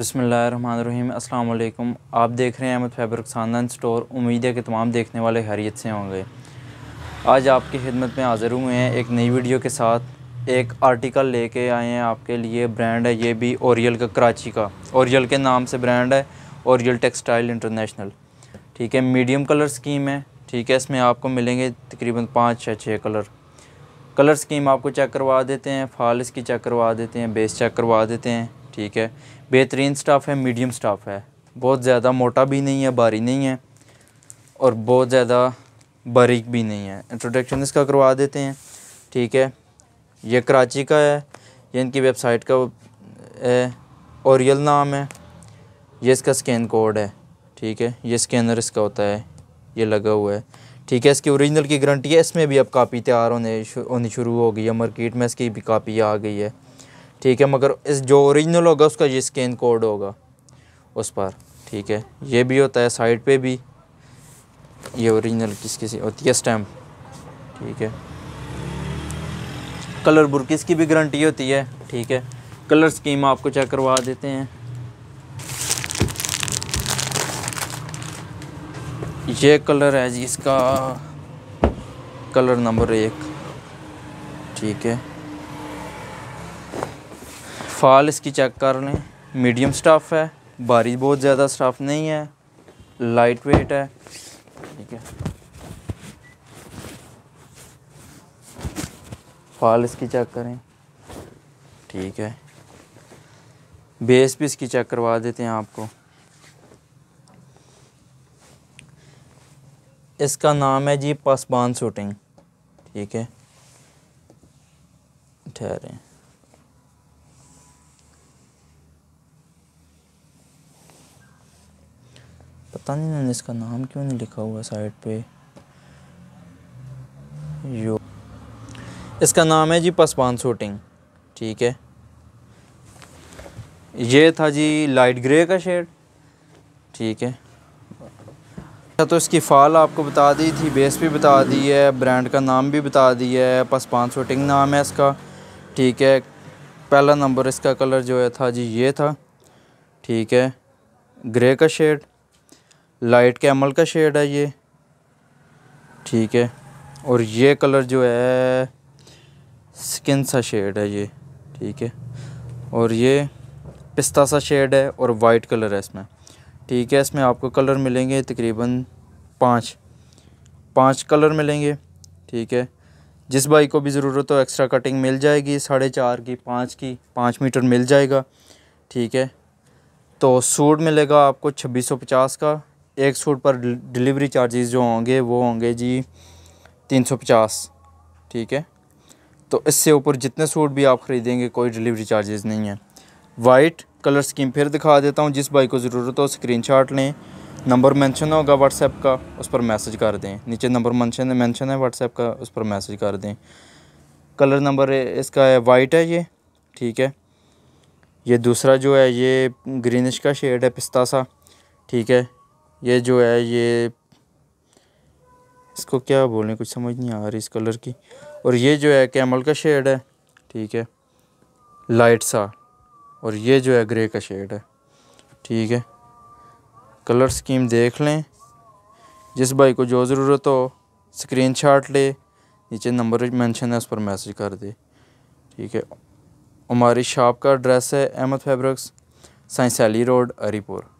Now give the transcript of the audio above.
बसमीम अल्लाम आप देख रहे हैं अहमद फैब्रिक खानदान स्टोर उम्मीद है कि तमाम देखने वाले हैरियत से होंगे आज आपकी खिदमत में हाज़िर हुए हैं एक नई वीडियो के साथ एक आर्टिकल लेके आए हैं आपके लिए ब्रांड है ये भी औरियल का कराची का औरियल के नाम से ब्रांड है औरियल टेक्सटाइल इंटरनेशनल ठीक है मीडियम कलर स्कीम है ठीक है इसमें आपको मिलेंगे तकरीबन पाँच छः छः कलर कलर स्कीम आपको चेक करवा देते हैं फाल इसकी चेक करवा देते हैं बेस चेक करवा देते हैं ठीक है बेहतरीन स्टाफ है मीडियम स्टाफ है बहुत ज़्यादा मोटा भी नहीं है भारी नहीं है और बहुत ज़्यादा बारीक भी नहीं है इंट्रोडक्शन इसका करवा देते हैं ठीक है ये कराची का है ये इनकी वेबसाइट का है ओरियल नाम है ये इसका स्कैन कोड है ठीक है ये स्कैनर इसका होता है ये लगा हुआ है ठीक है इसकी ओरिजिनल की गारंटी है इसमें भी अब कापी तैयार होने होनी शुरू हो गई है मार्केट में इसकी भी कापी आ गई है ठीक है मगर इस जो ओरिजिनल होगा उसका ये स्कैन कोड होगा उस पर ठीक है ये भी होता है साइड पे भी ये ओरिजिनल किस किसी होती है स्टैम्प ठीक है कलर बुरकिस की भी गारंटी होती है ठीक है कलर स्कीम आपको चेक करवा देते हैं ये कलर है जी इसका कलर नंबर एक ठीक है फाल इसकी चेक कर लें मीडियम स्टफ़ है बारिश बहुत ज़्यादा स्टफ़ नहीं है लाइट वेट है ठीक है फाल इसकी चेक करें ठीक है बेस भी इसकी चेक करवा देते हैं आपको इसका नाम है जी पासबान शूटिंग ठीक है ठहरें पता नहीं मैंने इसका नाम क्यों नहीं लिखा हुआ साइड पे यो इसका नाम है जी पसपान शूटिंग ठीक है ये था जी लाइट ग्रे का शेड ठीक है अच्छा, तो इसकी फ़ाल आपको बता दी थी बेस भी बता दी है ब्रांड का नाम भी बता दिया है पसपान शूटिंग नाम है इसका ठीक है पहला नंबर इसका कलर जो है था जी ये था ठीक है ग्रे का शेड लाइट कैमल का शेड है ये ठीक है और ये कलर जो है स्किन सा शेड है ये ठीक है और ये पिस्ता सा शेड है और वाइट कलर है इसमें ठीक है इसमें आपको कलर मिलेंगे तकरीबन पाँच पाँच कलर मिलेंगे ठीक है जिस भाई को भी ज़रूरत हो एक्स्ट्रा कटिंग मिल जाएगी साढ़े चार की पाँच की पाँच मीटर मिल जाएगा ठीक है तो सूट मिलेगा आपको छब्बीस सौ पचास का एक सूट पर डिलीवरी चार्जेस जो होंगे वो होंगे जी तीन सौ पचास ठीक है तो इससे ऊपर जितने सूट भी आप ख़रीदेंगे कोई डिलीवरी चार्जेस नहीं है वाइट कलर स्कीम फिर दिखा देता हूँ जिस भाई को ज़रूरत हो स्क्रीन शॉट लें नंबर मैंशन होगा व्हाट्सएप का उस पर मैसेज कर दें नीचे नंबर मेंशन मैंशन है व्हाट्सएप का उस पर मैसेज कर दें कलर नंबर इसका है वाइट है ये ठीक है ये दूसरा जो है ये ग्रीनिश का शेड है पिस्ता सा ठीक है ये जो है ये इसको क्या बोलें कुछ समझ नहीं आ रही इस कलर की और ये जो है कैमल का शेड है ठीक है लाइट सा और ये जो है ग्रे का शेड है ठीक है कलर स्कीम देख लें जिस भाई को जो ज़रूरत हो स्क्रीन शॉट ले नीचे नंबर मेंशन है उस पर मैसेज कर दे ठीक है हमारी शॉप का एड्रेस है अहमद फैब्रिक्स साइंस रोड अरीपुर